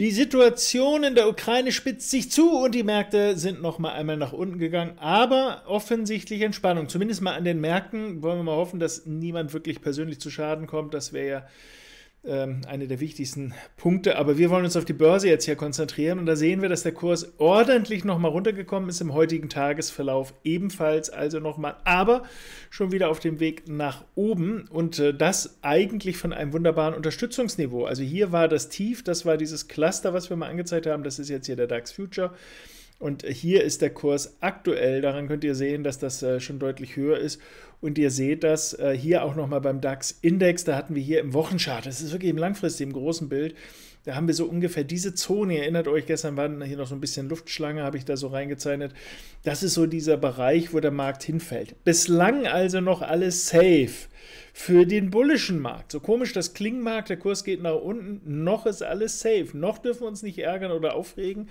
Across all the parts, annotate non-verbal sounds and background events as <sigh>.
Die Situation in der Ukraine spitzt sich zu und die Märkte sind noch mal einmal nach unten gegangen, aber offensichtlich Entspannung. Zumindest mal an den Märkten wollen wir mal hoffen, dass niemand wirklich persönlich zu Schaden kommt. Das wäre ja ähm, einer der wichtigsten Punkte. Aber wir wollen uns auf die Börse jetzt hier konzentrieren und da sehen wir, dass der Kurs ordentlich nochmal runtergekommen ist im heutigen Tagesverlauf ebenfalls, also nochmal, aber schon wieder auf dem Weg nach oben und äh, das eigentlich von einem wunderbaren Unterstützungsniveau. Also hier war das Tief, das war dieses Cluster, was wir mal angezeigt haben, das ist jetzt hier der DAX Future. Und hier ist der Kurs aktuell, daran könnt ihr sehen, dass das äh, schon deutlich höher ist. Und ihr seht das äh, hier auch nochmal beim DAX-Index, da hatten wir hier im Wochenchart, das ist wirklich im langfristigen großen Bild, da haben wir so ungefähr diese Zone, ihr erinnert euch, gestern war hier noch so ein bisschen Luftschlange, habe ich da so reingezeichnet. Das ist so dieser Bereich, wo der Markt hinfällt. Bislang also noch alles safe für den bullischen Markt. So komisch das klingen mag, der Kurs geht nach unten, noch ist alles safe, noch dürfen wir uns nicht ärgern oder aufregen.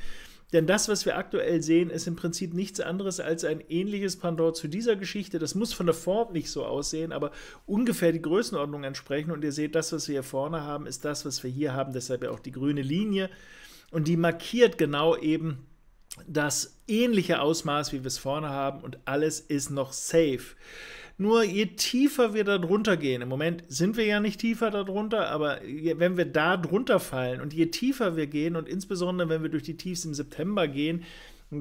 Denn das, was wir aktuell sehen, ist im Prinzip nichts anderes als ein ähnliches Pendant zu dieser Geschichte. Das muss von der Form nicht so aussehen, aber ungefähr die Größenordnung entsprechen. Und ihr seht, das, was wir hier vorne haben, ist das, was wir hier haben. Deshalb ja auch die grüne Linie. Und die markiert genau eben das ähnliche Ausmaß, wie wir es vorne haben. Und alles ist noch safe. Nur je tiefer wir da drunter gehen, im Moment sind wir ja nicht tiefer da drunter, aber wenn wir da drunter fallen und je tiefer wir gehen und insbesondere wenn wir durch die Tiefs im September gehen,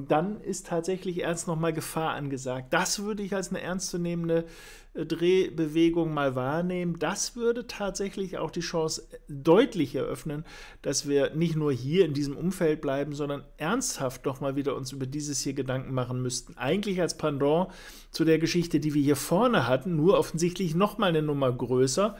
dann ist tatsächlich erst nochmal Gefahr angesagt. Das würde ich als eine ernstzunehmende äh, Drehbewegung mal wahrnehmen. Das würde tatsächlich auch die Chance deutlich eröffnen, dass wir nicht nur hier in diesem Umfeld bleiben, sondern ernsthaft nochmal wieder uns über dieses hier Gedanken machen müssten. Eigentlich als Pendant zu der Geschichte, die wir hier vorne hatten, nur offensichtlich nochmal eine Nummer größer.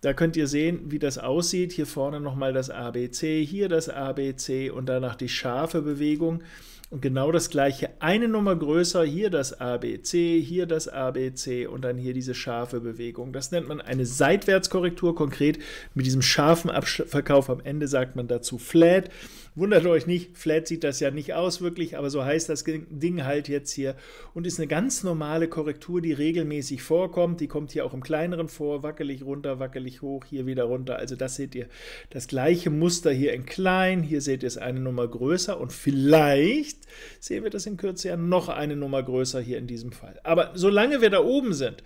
Da könnt ihr sehen, wie das aussieht. Hier vorne nochmal das ABC, hier das ABC und danach die scharfe Bewegung. Und genau das gleiche, eine Nummer größer, hier das ABC, hier das ABC und dann hier diese scharfe Bewegung. Das nennt man eine Seitwärtskorrektur. Konkret mit diesem scharfen Verkauf am Ende sagt man dazu Flat. Wundert euch nicht, Flat sieht das ja nicht aus wirklich, aber so heißt das Ding halt jetzt hier und ist eine ganz normale Korrektur, die regelmäßig vorkommt. Die kommt hier auch im kleineren vor, wackelig runter, wackelig hoch, hier wieder runter. Also das seht ihr, das gleiche Muster hier in klein, hier seht ihr es eine Nummer größer und vielleicht Vielleicht sehen wir das in Kürze ja noch eine Nummer größer hier in diesem Fall. Aber solange wir da oben sind,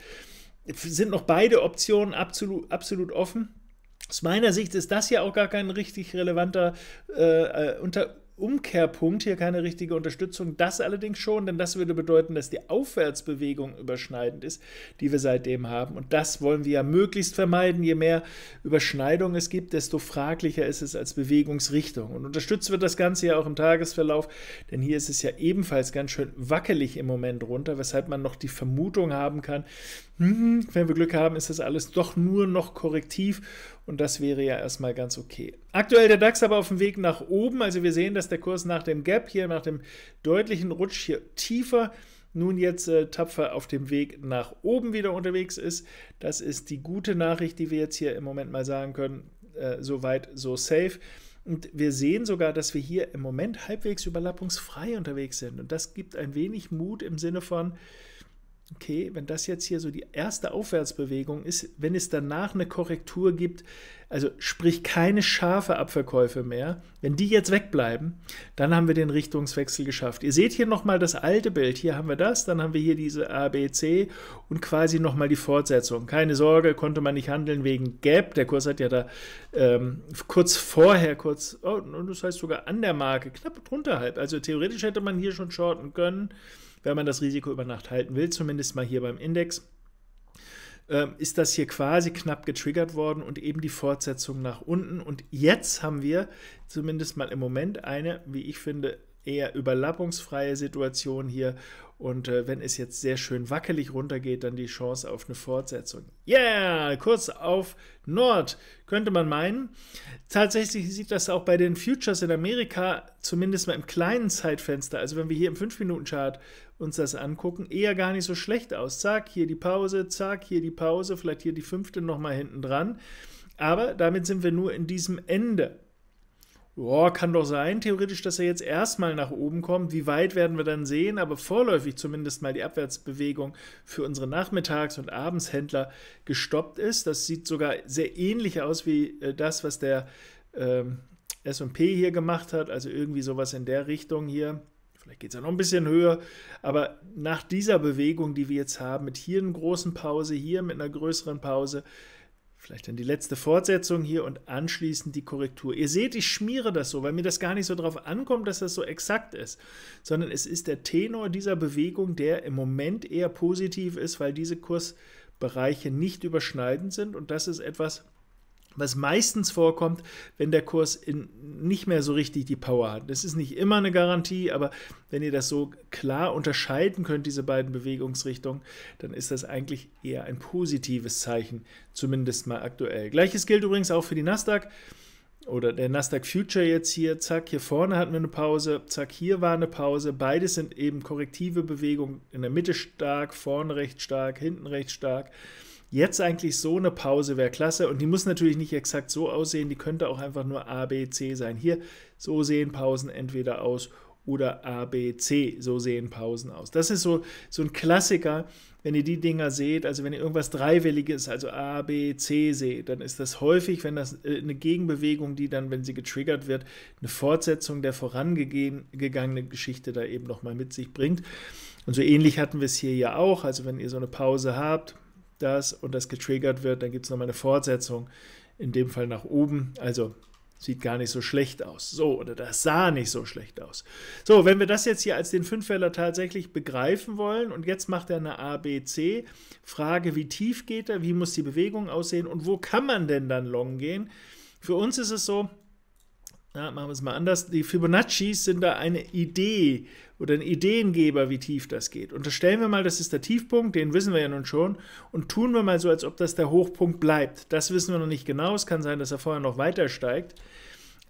sind noch beide Optionen absolut, absolut offen. Aus meiner Sicht ist das ja auch gar kein richtig relevanter äh, äh unter Umkehrpunkt hier keine richtige Unterstützung. Das allerdings schon, denn das würde bedeuten, dass die Aufwärtsbewegung überschneidend ist, die wir seitdem haben. Und das wollen wir ja möglichst vermeiden. Je mehr Überschneidung es gibt, desto fraglicher ist es als Bewegungsrichtung. Und unterstützt wird das Ganze ja auch im Tagesverlauf, denn hier ist es ja ebenfalls ganz schön wackelig im Moment runter, weshalb man noch die Vermutung haben kann, hm, wenn wir Glück haben, ist das alles doch nur noch korrektiv und das wäre ja erstmal ganz okay. Aktuell der DAX aber auf dem Weg nach oben. Also wir sehen, dass der Kurs nach dem Gap hier, nach dem deutlichen Rutsch hier tiefer, nun jetzt äh, tapfer auf dem Weg nach oben wieder unterwegs ist. Das ist die gute Nachricht, die wir jetzt hier im Moment mal sagen können. Äh, so weit, so safe. Und wir sehen sogar, dass wir hier im Moment halbwegs überlappungsfrei unterwegs sind. Und das gibt ein wenig Mut im Sinne von, okay, wenn das jetzt hier so die erste Aufwärtsbewegung ist, wenn es danach eine Korrektur gibt, also sprich keine scharfe Abverkäufe mehr, wenn die jetzt wegbleiben, dann haben wir den Richtungswechsel geschafft. Ihr seht hier nochmal das alte Bild, hier haben wir das, dann haben wir hier diese ABC und quasi nochmal die Fortsetzung. Keine Sorge, konnte man nicht handeln wegen Gap, der Kurs hat ja da ähm, kurz vorher, kurz, oh, das heißt sogar an der Marke, knapp drunter halb, also theoretisch hätte man hier schon shorten können, wenn man das Risiko über Nacht halten will, zumindest mal hier beim Index, ähm, ist das hier quasi knapp getriggert worden und eben die Fortsetzung nach unten. Und jetzt haben wir zumindest mal im Moment eine, wie ich finde, eher überlappungsfreie Situation hier. Und äh, wenn es jetzt sehr schön wackelig runtergeht, dann die Chance auf eine Fortsetzung. Yeah, kurz auf Nord, könnte man meinen. Tatsächlich sieht das auch bei den Futures in Amerika, zumindest mal im kleinen Zeitfenster, also wenn wir hier im 5-Minuten-Chart uns das angucken, eher gar nicht so schlecht aus. Zack, hier die Pause, zack, hier die Pause, vielleicht hier die fünfte nochmal hinten dran. Aber damit sind wir nur in diesem Ende. Boah, kann doch sein, theoretisch, dass er jetzt erstmal nach oben kommt. Wie weit werden wir dann sehen? Aber vorläufig zumindest mal die Abwärtsbewegung für unsere Nachmittags- und Abendshändler gestoppt ist. Das sieht sogar sehr ähnlich aus wie äh, das, was der ähm, SP hier gemacht hat. Also irgendwie sowas in der Richtung hier. Vielleicht geht es ja noch ein bisschen höher. Aber nach dieser Bewegung, die wir jetzt haben, mit hier einer großen Pause, hier mit einer größeren Pause, Vielleicht dann die letzte Fortsetzung hier und anschließend die Korrektur. Ihr seht, ich schmiere das so, weil mir das gar nicht so drauf ankommt, dass das so exakt ist, sondern es ist der Tenor dieser Bewegung, der im Moment eher positiv ist, weil diese Kursbereiche nicht überschneidend sind und das ist etwas, was meistens vorkommt, wenn der Kurs in, nicht mehr so richtig die Power hat. Das ist nicht immer eine Garantie, aber wenn ihr das so klar unterscheiden könnt, diese beiden Bewegungsrichtungen, dann ist das eigentlich eher ein positives Zeichen, zumindest mal aktuell. Gleiches gilt übrigens auch für die Nasdaq oder der Nasdaq Future jetzt hier, zack, hier vorne hatten wir eine Pause, zack, hier war eine Pause. Beides sind eben korrektive Bewegungen, in der Mitte stark, vorne recht stark, hinten recht stark. Jetzt eigentlich so eine Pause wäre klasse und die muss natürlich nicht exakt so aussehen, die könnte auch einfach nur A, B, C sein. Hier, so sehen Pausen entweder aus oder A, B, C, so sehen Pausen aus. Das ist so, so ein Klassiker, wenn ihr die Dinger seht, also wenn ihr irgendwas Dreiwilliges, also A, B, C seht, dann ist das häufig, wenn das äh, eine Gegenbewegung, die dann, wenn sie getriggert wird, eine Fortsetzung der vorangegangenen Geschichte da eben nochmal mit sich bringt. Und so ähnlich hatten wir es hier ja auch, also wenn ihr so eine Pause habt, das und das getriggert wird, dann gibt es nochmal eine Fortsetzung, in dem Fall nach oben. Also sieht gar nicht so schlecht aus. So, oder das sah nicht so schlecht aus. So, wenn wir das jetzt hier als den Fünffäller tatsächlich begreifen wollen und jetzt macht er eine ABC, Frage, wie tief geht er, wie muss die Bewegung aussehen und wo kann man denn dann long gehen? Für uns ist es so, ja, machen wir es mal anders, die Fibonaccis sind da eine Idee oder ein Ideengeber, wie tief das geht. Unterstellen wir mal, das ist der Tiefpunkt, den wissen wir ja nun schon, und tun wir mal so, als ob das der Hochpunkt bleibt. Das wissen wir noch nicht genau, es kann sein, dass er vorher noch weiter steigt.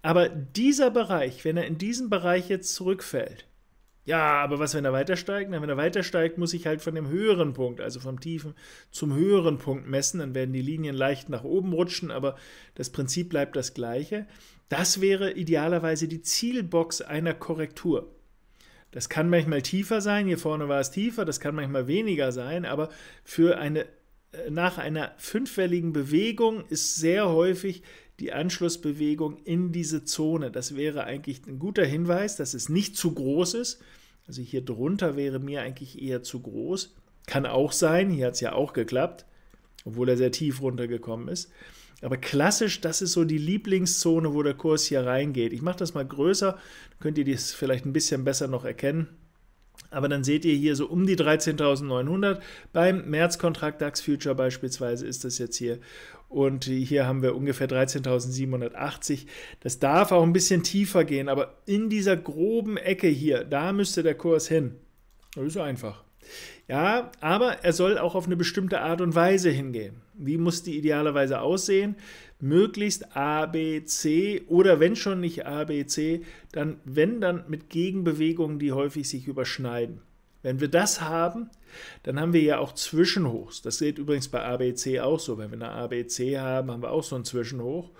Aber dieser Bereich, wenn er in diesen Bereich jetzt zurückfällt, ja, aber was, wenn er weiter steigt? Na, wenn er weiter steigt, muss ich halt von dem höheren Punkt, also vom tiefen zum höheren Punkt messen. Dann werden die Linien leicht nach oben rutschen, aber das Prinzip bleibt das gleiche. Das wäre idealerweise die Zielbox einer Korrektur. Das kann manchmal tiefer sein, hier vorne war es tiefer, das kann manchmal weniger sein, aber für eine äh, nach einer fünfwelligen Bewegung ist sehr häufig die Anschlussbewegung in diese Zone. Das wäre eigentlich ein guter Hinweis, dass es nicht zu groß ist. Also hier drunter wäre mir eigentlich eher zu groß. Kann auch sein, hier hat es ja auch geklappt, obwohl er sehr tief runtergekommen ist. Aber klassisch, das ist so die Lieblingszone, wo der Kurs hier reingeht. Ich mache das mal größer, könnt ihr das vielleicht ein bisschen besser noch erkennen. Aber dann seht ihr hier so um die 13.900. Beim März-Kontrakt DAX Future beispielsweise ist das jetzt hier und hier haben wir ungefähr 13.780. Das darf auch ein bisschen tiefer gehen, aber in dieser groben Ecke hier, da müsste der Kurs hin. Das ist einfach. Ja, aber er soll auch auf eine bestimmte Art und Weise hingehen. Wie muss die idealerweise aussehen? Möglichst A, B, C oder wenn schon nicht A, B, C, dann wenn dann mit Gegenbewegungen, die häufig sich überschneiden. Wenn wir das haben, dann haben wir ja auch Zwischenhochs. Das geht übrigens bei ABC auch so. Wenn wir eine ABC haben, haben wir auch so ein Zwischenhoch.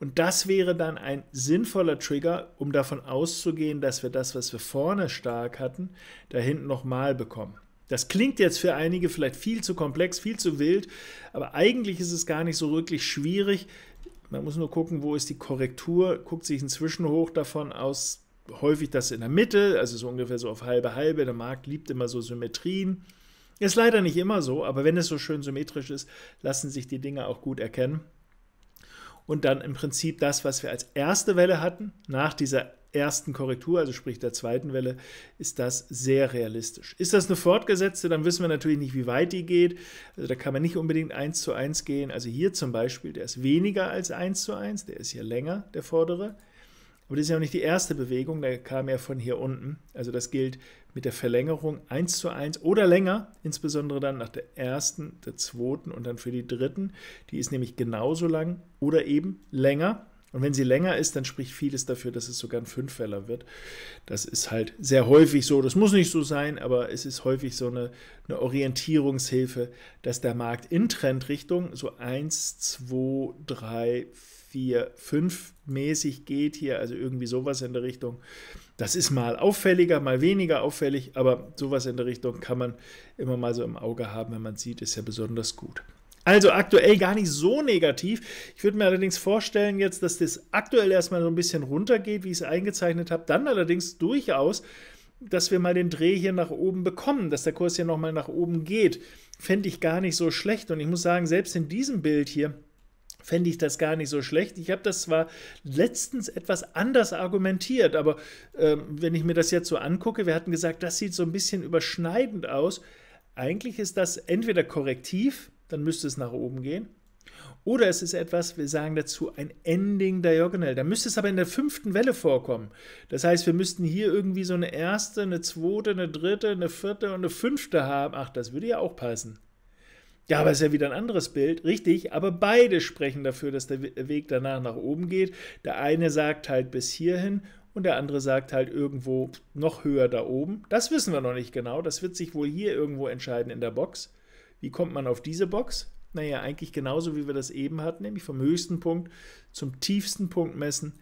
Und das wäre dann ein sinnvoller Trigger, um davon auszugehen, dass wir das, was wir vorne stark hatten, da hinten nochmal bekommen. Das klingt jetzt für einige vielleicht viel zu komplex, viel zu wild, aber eigentlich ist es gar nicht so wirklich schwierig. Man muss nur gucken, wo ist die Korrektur, guckt sich ein Zwischenhoch davon aus häufig das in der Mitte, also so ungefähr so auf halbe halbe. Der Markt liebt immer so Symmetrien. Ist leider nicht immer so, aber wenn es so schön symmetrisch ist, lassen sich die Dinge auch gut erkennen. Und dann im Prinzip das, was wir als erste Welle hatten, nach dieser ersten Korrektur, also sprich der zweiten Welle, ist das sehr realistisch. Ist das eine fortgesetzte, dann wissen wir natürlich nicht, wie weit die geht. Also da kann man nicht unbedingt eins zu eins gehen. Also hier zum Beispiel, der ist weniger als eins zu eins, der ist hier länger, der vordere. Aber das ist ja auch nicht die erste Bewegung, da kam ja von hier unten. Also das gilt mit der Verlängerung 1 zu 1 oder länger, insbesondere dann nach der ersten, der zweiten und dann für die dritten. Die ist nämlich genauso lang oder eben länger. Und wenn sie länger ist, dann spricht vieles dafür, dass es sogar ein Fünffäller wird. Das ist halt sehr häufig so. Das muss nicht so sein, aber es ist häufig so eine, eine Orientierungshilfe, dass der Markt in Trendrichtung so 1, 2, 3, 4, 4, 5 mäßig geht hier, also irgendwie sowas in der Richtung. Das ist mal auffälliger, mal weniger auffällig, aber sowas in der Richtung kann man immer mal so im Auge haben, wenn man sieht, ist ja besonders gut. Also aktuell gar nicht so negativ. Ich würde mir allerdings vorstellen jetzt, dass das aktuell erstmal so ein bisschen runtergeht, wie ich es eingezeichnet habe. Dann allerdings durchaus, dass wir mal den Dreh hier nach oben bekommen, dass der Kurs hier nochmal nach oben geht. Fände ich gar nicht so schlecht. Und ich muss sagen, selbst in diesem Bild hier fände ich das gar nicht so schlecht. Ich habe das zwar letztens etwas anders argumentiert, aber äh, wenn ich mir das jetzt so angucke, wir hatten gesagt, das sieht so ein bisschen überschneidend aus. Eigentlich ist das entweder korrektiv, dann müsste es nach oben gehen, oder es ist etwas, wir sagen dazu, ein Ending Diagonal. Da müsste es aber in der fünften Welle vorkommen. Das heißt, wir müssten hier irgendwie so eine erste, eine zweite, eine dritte, eine vierte und eine fünfte haben. Ach, das würde ja auch passen. Ja, aber ist ja wieder ein anderes Bild. Richtig, aber beide sprechen dafür, dass der Weg danach nach oben geht. Der eine sagt halt bis hierhin und der andere sagt halt irgendwo noch höher da oben. Das wissen wir noch nicht genau. Das wird sich wohl hier irgendwo entscheiden in der Box. Wie kommt man auf diese Box? Naja, eigentlich genauso wie wir das eben hatten, nämlich vom höchsten Punkt zum tiefsten Punkt messen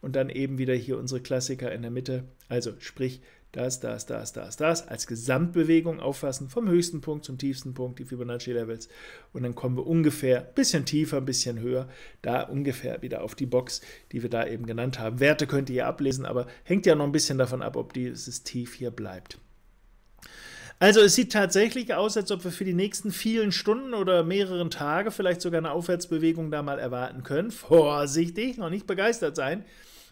und dann eben wieder hier unsere Klassiker in der Mitte. Also sprich, das, das, das, das, das als Gesamtbewegung auffassen, vom höchsten Punkt zum tiefsten Punkt, die Fibonacci-Levels. Und dann kommen wir ungefähr ein bisschen tiefer, ein bisschen höher, da ungefähr wieder auf die Box, die wir da eben genannt haben. Werte könnt ihr ja ablesen, aber hängt ja noch ein bisschen davon ab, ob dieses Tief hier bleibt. Also es sieht tatsächlich aus, als ob wir für die nächsten vielen Stunden oder mehreren Tage vielleicht sogar eine Aufwärtsbewegung da mal erwarten können. Vorsichtig, noch nicht begeistert sein.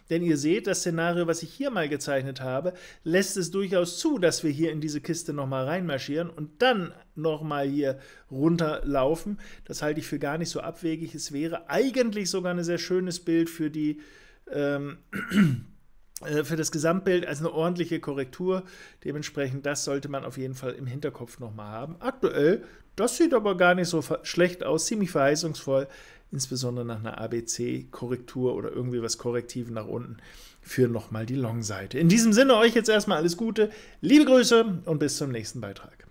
Denn ihr seht, das Szenario, was ich hier mal gezeichnet habe, lässt es durchaus zu, dass wir hier in diese Kiste nochmal reinmarschieren und dann nochmal hier runterlaufen. Das halte ich für gar nicht so abwegig. Es wäre eigentlich sogar ein sehr schönes Bild für die ähm, <clears throat> äh, für das Gesamtbild als eine ordentliche Korrektur. Dementsprechend, das sollte man auf jeden Fall im Hinterkopf nochmal haben. Aktuell, das sieht aber gar nicht so schlecht aus, ziemlich verheißungsvoll insbesondere nach einer ABC-Korrektur oder irgendwie was Korrektiven nach unten für nochmal die Long-Seite. In diesem Sinne euch jetzt erstmal alles Gute, liebe Grüße und bis zum nächsten Beitrag.